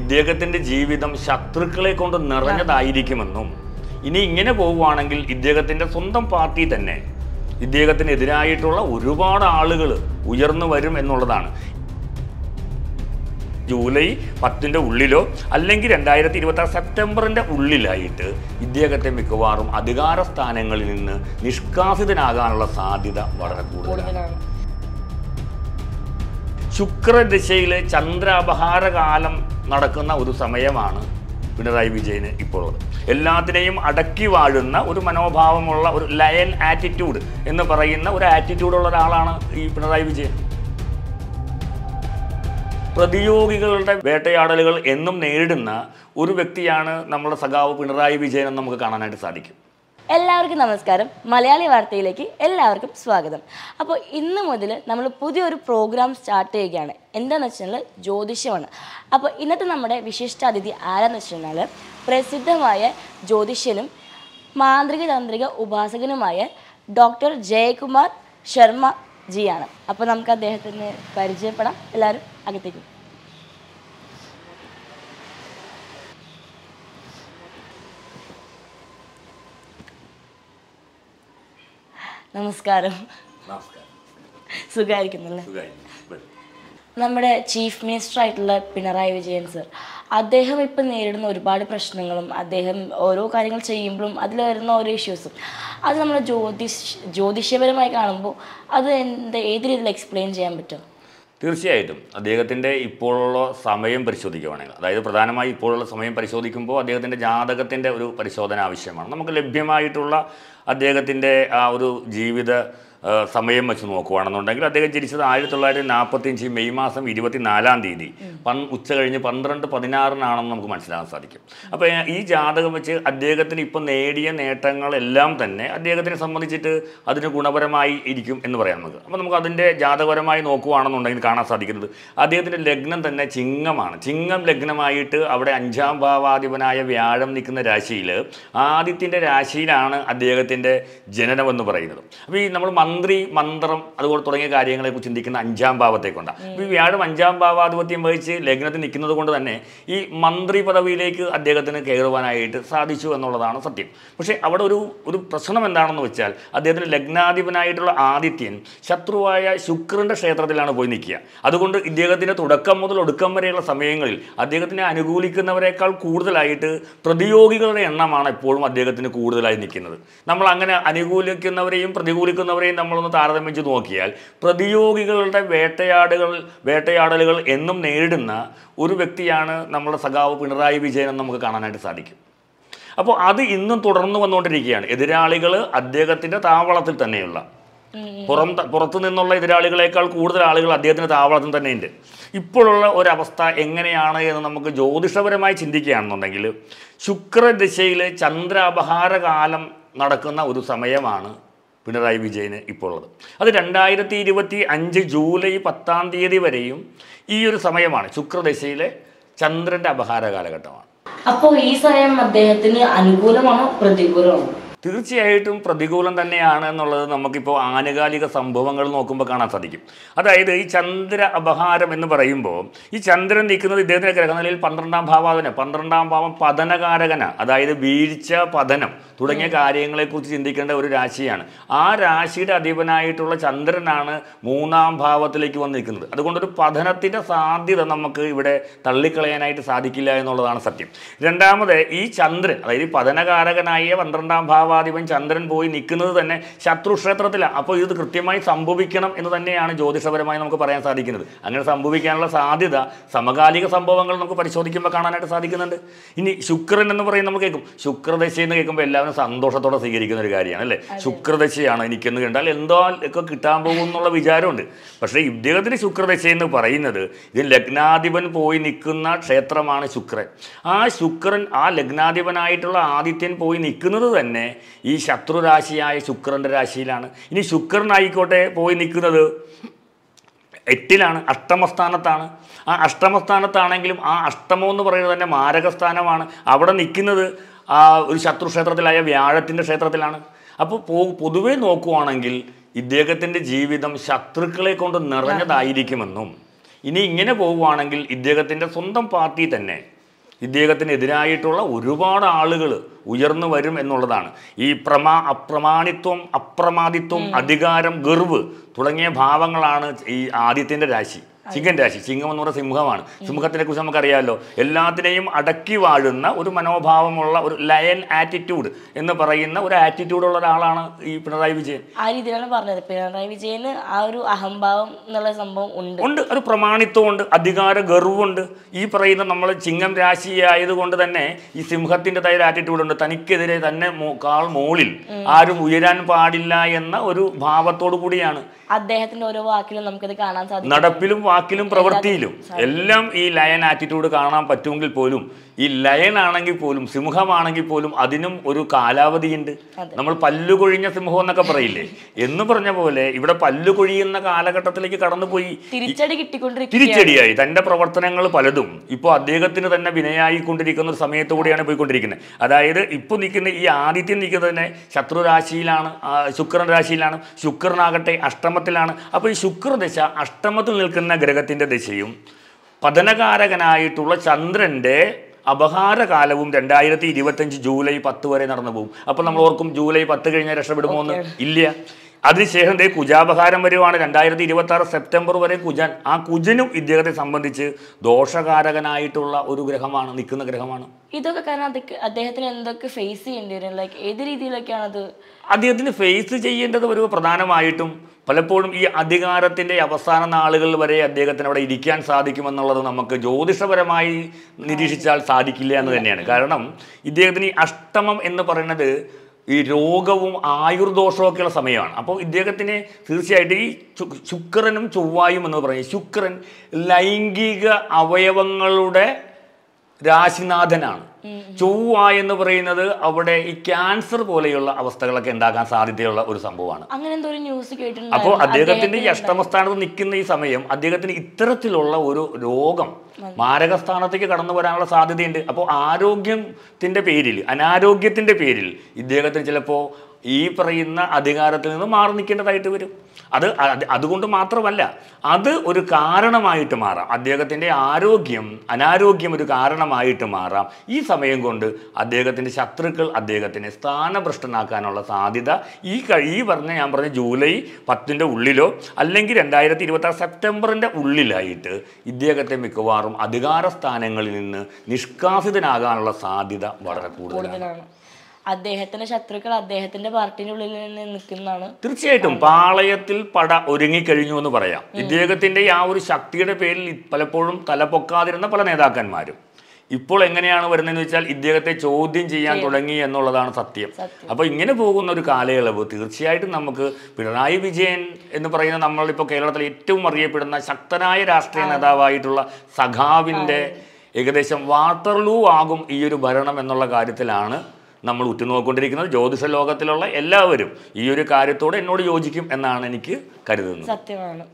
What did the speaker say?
ഇദ്ദേഹത്തിൻ്റെ ജീവിതം ശത്രുക്കളെ കൊണ്ട് നിറഞ്ഞതായിരിക്കുമെന്നും ഇനി ഇങ്ങനെ പോവുകയാണെങ്കിൽ ഇദ്ദേഹത്തിൻ്റെ സ്വന്തം പാർട്ടി തന്നെ ഇദ്ദേഹത്തിനെതിരായിട്ടുള്ള ഒരുപാട് ആളുകൾ ഉയർന്നു വരും എന്നുള്ളതാണ് ജൂലൈ പത്തിൻ്റെ ഉള്ളിലോ അല്ലെങ്കിൽ രണ്ടായിരത്തി ഇരുപത്തി ആറ് സെപ്റ്റംബറിൻ്റെ ഉള്ളിലായിട്ട് ഇദ്ദേഹത്തെ മിക്കവാറും അധികാര സ്ഥാനങ്ങളിൽ നിന്ന് നിഷ്കാസിതനാകാനുള്ള സാധ്യത വളരെ കൂടുതലാണ് ശുക്രദശയിലെ ചന്ദ്രാപഹാരകാലം നടക്കുന്ന ഒരു സമയമാണ് പിണറായി വിജയന് ഇപ്പോൾ എല്ലാത്തിനെയും അടക്കി വാഴുന്ന ഒരു മനോഭാവമുള്ള ഒരു ലയൻ ആറ്റിറ്റ്യൂഡ് എന്ന് പറയുന്ന ഒരു ആറ്റിറ്റ്യൂഡുള്ള ഒരാളാണ് ഈ പിണറായി വിജയൻ പ്രതിയോഗികളുടെ വേട്ടയാടലുകൾ എന്നും നേരിടുന്ന ഒരു വ്യക്തിയാണ് നമ്മുടെ സഖാവ് പിണറായി വിജയൻ എന്ന് നമുക്ക് കാണാനായിട്ട് സാധിക്കും എല്ലാവർക്കും നമസ്കാരം മലയാളി വാർത്തയിലേക്ക് എല്ലാവർക്കും സ്വാഗതം അപ്പോൾ ഇന്ന് മുതൽ നമ്മൾ പുതിയൊരു പ്രോഗ്രാം സ്റ്റാർട്ട് ചെയ്യുകയാണ് എന്താണെന്ന് വെച്ചാൽ ജ്യോതിഷമാണ് അപ്പോൾ ഇന്നത്തെ നമ്മുടെ വിശിഷ്ടാതിഥി ആരാന്ന് വെച്ചാൽ പ്രസിദ്ധമായ ജ്യോതിഷ്യനും മാന്ത്രിക താന്ത്രിക ഉപാസകനുമായ ഡോക്ടർ ജയകുമാർ ശർമ്മ ജിയാണ് അപ്പോൾ നമുക്ക് അദ്ദേഹത്തിന് പരിചയപ്പെടാം എല്ലാവരും അകത്തേക്കും നമസ്കാരം സുഖമായിരിക്കുന്നല്ലേ നമ്മുടെ ചീഫ് മിനിസ്റ്റർ ആയിട്ടുള്ള പിണറായി വിജയൻ സർ അദ്ദേഹം ഇപ്പം നേരിടുന്ന ഒരുപാട് പ്രശ്നങ്ങളും അദ്ദേഹം ഓരോ കാര്യങ്ങൾ ചെയ്യുമ്പോഴും അതിൽ വരുന്ന ഓരോ ഇഷ്യൂസും അത് നമ്മൾ ജ്യോതിഷ ജ്യോതിഷപരമായി കാണുമ്പോൾ അത് എന്താ ഏത് രീതിയിൽ എക്സ്പ്ലെയിൻ ചെയ്യാൻ പറ്റും തീർച്ചയായിട്ടും അദ്ദേഹത്തിൻ്റെ ഇപ്പോഴുള്ള സമയം പരിശോധിക്കുകയാണെങ്കിൽ അതായത് പ്രധാനമായി ഇപ്പോഴുള്ള സമയം പരിശോധിക്കുമ്പോൾ അദ്ദേഹത്തിൻ്റെ ജാതകത്തിൻ്റെ ഒരു പരിശോധന ആവശ്യമാണ് നമുക്ക് ലഭ്യമായിട്ടുള്ള അദ്ദേഹത്തിൻ്റെ ആ ഒരു ജീവിത സമയം വെച്ച് നോക്കുകയാണെന്നുണ്ടെങ്കിൽ അദ്ദേഹം ജനിച്ചത് ആയിരത്തി തൊള്ളായിരത്തി നാൽപ്പത്തിയഞ്ച് മെയ് മാസം ഇരുപത്തിനാലാം തീയതി പൻ ഉച്ച കഴിഞ്ഞ് പന്ത്രണ്ട് പതിനാറിനാണെന്ന് നമുക്ക് മനസ്സിലാക്കാൻ സാധിക്കും അപ്പോൾ ഈ ജാതകം വെച്ച് അദ്ദേഹത്തിന് ഇപ്പം നേടിയ നേട്ടങ്ങളെല്ലാം തന്നെ അദ്ദേഹത്തിനെ സംബന്ധിച്ചിട്ട് അതിന് ഗുണപരമായി ഇരിക്കും എന്ന് പറയാം നമുക്ക് അപ്പോൾ നമുക്ക് അതിൻ്റെ ജാതകപരമായി നോക്കുകയാണെന്നുണ്ടെങ്കിൽ കാണാൻ സാധിക്കുന്നത് അദ്ദേഹത്തിൻ്റെ ലഗ്നം തന്നെ ചിങ്ങമാണ് ചിങ്ങം ലഗ്നമായിട്ട് അവിടെ അഞ്ചാം ഭാവാധിപനായ വ്യാഴം നിൽക്കുന്ന രാശിയിൽ ആദിത്യൻ്റെ രാശിയിലാണ് അദ്ദേഹത്തിൻ്റെ ജനനമെന്ന് പറയുന്നത് അപ്പോൾ ഈ നമ്മൾ മന്ത്രി മന്ത്രം അതുപോലെ തുടങ്ങിയ കാര്യങ്ങളെ കുറിച്ച് ചിന്തിക്കുന്ന അഞ്ചാം ഭാവത്തേക്കുണ്ട് ഈ വ്യാഴം അഞ്ചാം ഭാവാധിപത്യം വഹിച്ച് ലഗ്നത്തിൽ നിൽക്കുന്നത് കൊണ്ട് തന്നെ ഈ മന്ത്രി പദവിയിലേക്ക് അദ്ദേഹത്തിന് കയറുവാനായിട്ട് സാധിച്ചു എന്നുള്ളതാണ് സത്യം പക്ഷേ അവിടെ ഒരു ഒരു പ്രശ്നം എന്താണെന്ന് വെച്ചാൽ അദ്ദേഹത്തിന് ലഗ്നാധിപനായിട്ടുള്ള ആദിത്യൻ ശത്രുവായ ശുക്രന്റെ ക്ഷേത്രത്തിലാണ് പോയി നിൽക്കുക അതുകൊണ്ട് ഇദ്ദേഹത്തിൻ്റെ തുടക്കം മുതൽ ഒടുക്കം വരെയുള്ള സമയങ്ങളിൽ അദ്ദേഹത്തിനെ അനുകൂലിക്കുന്നവരെക്കാൾ കൂടുതലായിട്ട് പ്രതിയോഗികളുടെ എണ്ണമാണ് എപ്പോഴും അദ്ദേഹത്തിന് കൂടുതലായി നിൽക്കുന്നത് നമ്മൾ അങ്ങനെ അനുകൂലിക്കുന്നവരെയും പ്രതികൂലിക്കുന്നവരെയും നമ്മളൊന്ന് താരതമ്യിച്ച് നോക്കിയാൽ പ്രതിയോഗികളുടെ വേട്ടയാടുകൾ വേട്ടയാടലുകൾ എന്നും നേരിടുന്ന ഒരു വ്യക്തിയാണ് നമ്മുടെ സഖാവ് പിണറായി വിജയൻ എന്ന് നമുക്ക് കാണാനായിട്ട് സാധിക്കും അപ്പോൾ അത് ഇന്നും തുടർന്നു വന്നുകൊണ്ടിരിക്കുകയാണ് എതിരാളികൾ അദ്ദേഹത്തിൻ്റെ താവളത്തിൽ തന്നെയുള്ള പുറം പുറത്തു നിന്നുള്ള എതിരാളികളേക്കാൾ കൂടുതൽ ആളുകൾ അദ്ദേഹത്തിൻ്റെ താവളത്തിൽ തന്നെയുണ്ട് ഇപ്പോഴുള്ള ഒരവസ്ഥ എങ്ങനെയാണ് എന്ന് നമുക്ക് ജ്യോതിഷപരമായി ചിന്തിക്കുകയാണെന്നുണ്ടെങ്കിൽ ശുക്രദിശയിൽ ചന്ദ്രാപഹാരകാലം നടക്കുന്ന ഒരു സമയമാണ് പിണറായി വിജയന് ഇപ്പോൾ ഉള്ളത് അത് രണ്ടായിരത്തി ഇരുപത്തി അഞ്ച് ജൂലൈ പത്താം തീയതി വരെയും ഈ ഒരു സമയമാണ് ശുക്രദശയിലെ ചന്ദ്രന്റെ അപഹാര കാലഘട്ടമാണ് അപ്പോൾ ഈ സമയം അദ്ദേഹത്തിന് അനുകൂലമാണോ പ്രതികൂലമാണോ തീർച്ചയായിട്ടും പ്രതികൂലം തന്നെയാണ് എന്നുള്ളത് നമുക്കിപ്പോൾ ആനുകാലിക സംഭവങ്ങൾ നോക്കുമ്പോൾ കാണാൻ സാധിക്കും അതായത് ഈ ചന്ദ്ര അപഹാരം എന്ന് പറയുമ്പോൾ ഈ ചന്ദ്രൻ നിൽക്കുന്നത് ഇദ്ദേഹത്തിൻ്റെ ഗ്രഹനിലയിൽ പന്ത്രണ്ടാം ഭാവാതന പന്ത്രണ്ടാം ഭാവം പതനകാരകന അതായത് വീഴ്ച പതനം തുടങ്ങിയ കാര്യങ്ങളെക്കുറിച്ച് ചിന്തിക്കേണ്ട ഒരു രാശിയാണ് ആ രാശിയുടെ അധിപനായിട്ടുള്ള ചന്ദ്രനാണ് മൂന്നാം ഭാവത്തിലേക്ക് വന്നിരിക്കുന്നത് അതുകൊണ്ടൊരു പതനത്തിൻ്റെ സാധ്യത നമുക്ക് ഇവിടെ തള്ളിക്കളയാനായിട്ട് സാധിക്കില്ല എന്നുള്ളതാണ് സത്യം രണ്ടാമത് ഈ ചന്ദ്രൻ അതായത് പതനകാരകനായ പന്ത്രണ്ടാം ഭാവ ഉത്തരവാദിപൻ ചന്ദ്രൻ പോയി നിൽക്കുന്നത് തന്നെ ക്ഷേത്രത്തിലാണ് അപ്പോൾ ഇത് കൃത്യമായി സംഭവിക്കണം എന്ന് തന്നെയാണ് ജ്യോതിഷപരമായി നമുക്ക് പറയാൻ സാധിക്കുന്നത് അങ്ങനെ സംഭവിക്കാനുള്ള സാധ്യത സമകാലിക സംഭവങ്ങൾ നമുക്ക് പരിശോധിക്കുമ്പോൾ കാണാനായിട്ട് സാധിക്കുന്നുണ്ട് ഇനി ശുക്രൻ എന്ന് പറയും നമ്മൾ കേൾക്കും ശുക്രദശ എന്ന് കേൾക്കുമ്പോൾ എല്ലാവരും സന്തോഷത്തോടെ സ്വീകരിക്കുന്ന ഒരു കാര്യമാണ് അല്ലേ ശുക്രദശയാണ് എനിക്കെന്ന് കണ്ടാൽ എന്തോ ഒക്കെ കിട്ടാൻ പോകും എന്നുള്ള വിചാരമുണ്ട് പക്ഷേ ഇദ്ദേഹത്തിന് ശുക്രദശ എന്ന് പറയുന്നത് ഇത് ലഗ്നാധിപൻ പോയി നിൽക്കുന്ന ക്ഷേത്രമാണ് ശുക്രൻ ആ ശുക്രൻ ആ ലഗ്നാധിപനായിട്ടുള്ള ആദിത്യൻ പോയി നിൽക്കുന്നത് തന്നെ ഈ ശത്രുരാശിയായ ശുക്രൻ്റെ രാശിയിലാണ് ഇനി ശുക്രനായിക്കോട്ടെ പോയി നിൽക്കുന്നത് എട്ടിലാണ് അഷ്ടമസ്ഥാനത്താണ് ആ അഷ്ടമസ്ഥാനത്താണെങ്കിലും ആ അഷ്ടമം എന്ന് പറയുന്നത് തന്നെ മാരകസ്ഥാനമാണ് അവിടെ നിൽക്കുന്നത് ആ ഒരു ശത്രുക്ഷേത്രത്തിലായ ക്ഷേത്രത്തിലായ വ്യാഴത്തിൻ്റെ ക്ഷേത്രത്തിലാണ് അപ്പോൾ പോ പൊതുവേ നോക്കുവാണെങ്കിൽ ഇദ്ദേഹത്തിൻ്റെ ജീവിതം ശത്രുക്കളെ കൊണ്ട് നിറഞ്ഞതായിരിക്കുമെന്നും ഇനി ഇങ്ങനെ പോവുകയാണെങ്കിൽ ഇദ്ദേഹത്തിൻ്റെ സ്വന്തം പാർട്ടി തന്നെ ഇദ്ദേഹത്തിനെതിരായിട്ടുള്ള ഒരുപാട് ആളുകൾ ഉയർന്നു വരും എന്നുള്ളതാണ് ഈ പ്രമാ അപ്രമാണിത്വം അപ്രമാദിത്വം അധികാരം ഗർവ് തുടങ്ങിയ ഭാവങ്ങളാണ് ഈ ആദിത്യൻ്റെ രാശി ചിക്കൻ രാശി ചിങ്ങം എന്ന് പറയുന്ന സിംഹമാണ് സിംഹത്തിനെ കുറിച്ച് നമുക്കറിയാമല്ലോ എല്ലാത്തിനെയും അടക്കി വാഴുന്ന ഒരു മനോഭാവമുള്ള ഒരു ലയൻ ആറ്റിറ്റ്യൂഡ് എന്ന് പറയുന്ന ഒരു ആറ്റിറ്റ്യൂഡ് ഉള്ള ഒരാളാണ് ഈ പിണറായി വിജയൻ ആ രീതിയിലാണ് പറഞ്ഞത് പിണറായി വിജയന് ആ ഒരു അഹംഭാവം എന്നുള്ള സംഭവം ഉണ്ട് ഉണ്ട് ഒരു ഉണ്ട് അധികാര ഗർവുണ്ട് ഈ പറയുന്ന നമ്മൾ ചിങ്ങം രാശി ആയതുകൊണ്ട് തന്നെ ഈ സിംഹത്തിന്റെ ഒരു ആറ്റിറ്റ്യൂഡ് ഉണ്ട് തനിക്കെതിരെ തന്നെ കാൾ മോളിൽ ആരും ഉയരാൻ പാടില്ല എന്ന ഒരു ഭാവത്തോടു കൂടിയാണ് അദ്ദേഹത്തിന്റെ ഓരോ വാക്കിലും നമുക്കത് കാണാൻ സാധിക്കും നടപ്പിലും വാക്കിലും പ്രവൃത്തിയിലും എല്ലാം ഈ ലയൻ ആറ്റിറ്റ്യൂഡ് കാണാൻ പറ്റുമെങ്കിൽ പോലും ഈ ലയൻ ആണെങ്കിൽ പോലും സിംഹമാണെങ്കിൽ പോലും അതിനും ഒരു കാലാവധിയുണ്ട് നമ്മൾ പല്ലുകൊഴിഞ്ഞ സിംഹം എന്നൊക്കെ പറയില്ലേ എന്ന് പറഞ്ഞ പോലെ ഇവിടെ പല്ലുകൊഴിയുന്ന കാലഘട്ടത്തിലേക്ക് കടന്നുപോയി തിരിച്ചടിയായി തന്റെ പ്രവർത്തനങ്ങൾ പലതും ഇപ്പോൾ അദ്ദേഹത്തിന് തന്നെ വിനയായിക്കൊണ്ടിരിക്കുന്ന ഒരു സമയത്തുകൂടിയാണ് പോയിക്കൊണ്ടിരിക്കുന്നത് അതായത് ഇപ്പൊ നിൽക്കുന്ന ഈ ആദിത്യം തന്നെ ശത്രുരാശിയിലാണ് ശുക്രൻ രാശിയിലാണ് ശുക്രനാകട്ടെ അഷ്ടമത്തിലാണ് അപ്പോൾ ഈ ശുക്രദശ അഷ്ടമത്തിൽ നിൽക്കുന്ന ഗ്രഹത്തിൻ്റെ ദിശയും പതനകാരകനായിട്ടുള്ള ചന്ദ്രൻ്റെ അപഹാരകാലവും രണ്ടായിരത്തി ഇരുപത്തഞ്ച് ജൂലൈ പത്ത് വരെ നടന്നു പോകും അപ്പം നമ്മൾ ഓർക്കും ജൂലൈ പത്ത് കഴിഞ്ഞാൽ രക്ഷപ്പെടുമോ എന്ന് ഇല്ല അതിനുശേഷം ദേ കുജാപഹാരം വരുവാണ് രണ്ടായിരത്തി ഇരുപത്തി ആറ് സെപ്റ്റംബർ വരെ കുജൻ ആ കുജനും ഇദ്ദേഹത്തെ സംബന്ധിച്ച് ദോഷകാരകനായിട്ടുള്ള ഒരു ഗ്രഹമാണ് നിൽക്കുന്ന ഗ്രഹമാണ് ഇതൊക്കെ കാരണം അദ്ദേഹത്തിന് എന്തൊക്കെ ഫേസ് ചെയ്യേണ്ടി വരും ലൈക്ക് ഏത് രീതിയിലൊക്കെയാണത് അത് അദ്ദേഹത്തിന് ഫേസ് ചെയ്യേണ്ടത് ഒരു പ്രധാനമായിട്ടും പലപ്പോഴും ഈ അധികാരത്തിൻ്റെ അവസാന നാളുകൾ വരെ അദ്ദേഹത്തിന് അവിടെ ഇരിക്കാൻ സാധിക്കുമെന്നുള്ളത് നമുക്ക് ജ്യോതിഷപരമായി നിരീക്ഷിച്ചാൽ സാധിക്കില്ല എന്ന് തന്നെയാണ് കാരണം ഇദ്ദേഹത്തിന് ഈ അഷ്ടമം എന്ന് പറയുന്നത് ഈ രോഗവും ആയുർദോഷവും ഒക്കെയുള്ള സമയമാണ് അപ്പോൾ ഇദ്ദേഹത്തിന് തീർച്ചയായിട്ടും ഈ ശുക്രനും ചൊവ്വായും എന്ന് പറയും ശുക്രൻ ലൈംഗിക അവയവങ്ങളുടെ രാശിനാഥനാണ് ചൊവ്വ എന്ന് പറയുന്നത് അവിടെ ഈ ക്യാൻസർ പോലെയുള്ള അവസ്ഥകളൊക്കെ ഉണ്ടാകാൻ സാധ്യതയുള്ള ഒരു സംഭവമാണ് അങ്ങനെ ന്യൂസ് കേട്ടിട്ടുണ്ട് അപ്പോൾ അദ്ദേഹത്തിന്റെ ഈ അഷ്ടമസ്ഥാനത്ത് നിൽക്കുന്ന ഈ സമയം അദ്ദേഹത്തിന് ഇത്തരത്തിലുള്ള ഒരു രോഗം മാരകസ്ഥാനത്തേക്ക് കടന്നു വരാനുള്ള സാധ്യതയുണ്ട് അപ്പോൾ ആരോഗ്യത്തിന്റെ പേരിൽ അനാരോഗ്യത്തിന്റെ പേരിൽ ഇദ്ദേഹത്തിന് ചിലപ്പോൾ ഈ പറയുന്ന അധികാരത്തിൽ നിന്ന് മാറി നിൽക്കേണ്ടതായിട്ട് വരും അത് അതുകൊണ്ട് മാത്രമല്ല അത് ഒരു കാരണമായിട്ട് മാറാം അദ്ദേഹത്തിൻ്റെ ആരോഗ്യം അനാരോഗ്യം ഒരു കാരണമായിട്ട് മാറാം ഈ സമയം കൊണ്ട് അദ്ദേഹത്തിൻ്റെ ശത്രുക്കൾ അദ്ദേഹത്തിനെ സ്ഥാനഭ്രഷ്ടനാക്കാനുള്ള സാധ്യത ഈ കഴി പറഞ്ഞ ഞാൻ പറഞ്ഞ ജൂലൈ പത്തിൻ്റെ ഉള്ളിലോ അല്ലെങ്കിൽ രണ്ടായിരത്തി ഇരുപത്താറ് സെപ്റ്റംബറിൻ്റെ ഉള്ളിലായിട്ട് ഇദ്ദേഹത്തെ മിക്കവാറും അധികാര സ്ഥാനങ്ങളിൽ നിന്ന് നിഷ്കാസിതനാകാനുള്ള സാധ്യത വളരെ കൂടുതലാണ് അദ്ദേഹത്തിന്റെ ശത്രുക്കൾ അദ്ദേഹത്തിന്റെ പാർട്ടിന്റെ ഉള്ളിൽ നിന്ന് നിൽക്കുന്നതാണ് തീർച്ചയായിട്ടും പാളയത്തിൽ പട ഒരുങ്ങിക്കഴിഞ്ഞു എന്ന് പറയാം ഇദ്ദേഹത്തിന്റെ ആ ഒരു ശക്തിയുടെ പേരിൽ പലപ്പോഴും തലപൊക്കാതിരുന്ന പല നേതാക്കന്മാരും ഇപ്പോൾ എങ്ങനെയാണ് വരുന്നതെന്ന് വെച്ചാൽ ഇദ്ദേഹത്തെ ചോദ്യം ചെയ്യാൻ തുടങ്ങി എന്നുള്ളതാണ് സത്യം അപ്പോൾ ഇങ്ങനെ പോകുന്ന ഒരു കാലയളവ് തീർച്ചയായിട്ടും നമുക്ക് പിണറായി വിജയൻ എന്ന് പറയുന്ന നമ്മളിപ്പോൾ കേരളത്തിൽ ഏറ്റവും അറിയപ്പെടുന്ന ശക്തനായ രാഷ്ട്രീയ നേതാവായിട്ടുള്ള സഖാവിൻ്റെ ഏകദേശം വാട്ടർലൂ ആകും ഈ ഒരു ഭരണം എന്നുള്ള കാര്യത്തിലാണ് നമ്മൾ ഉറ്റുനോക്കൊണ്ടിരിക്കുന്നത് ജ്യോതിഷ ലോകത്തിലുള്ള എല്ലാവരും ഈ ഒരു കാര്യത്തോട് എന്നോട് യോജിക്കും എന്നാണ് എനിക്ക് കരുതുന്നത് സത്യമാണ്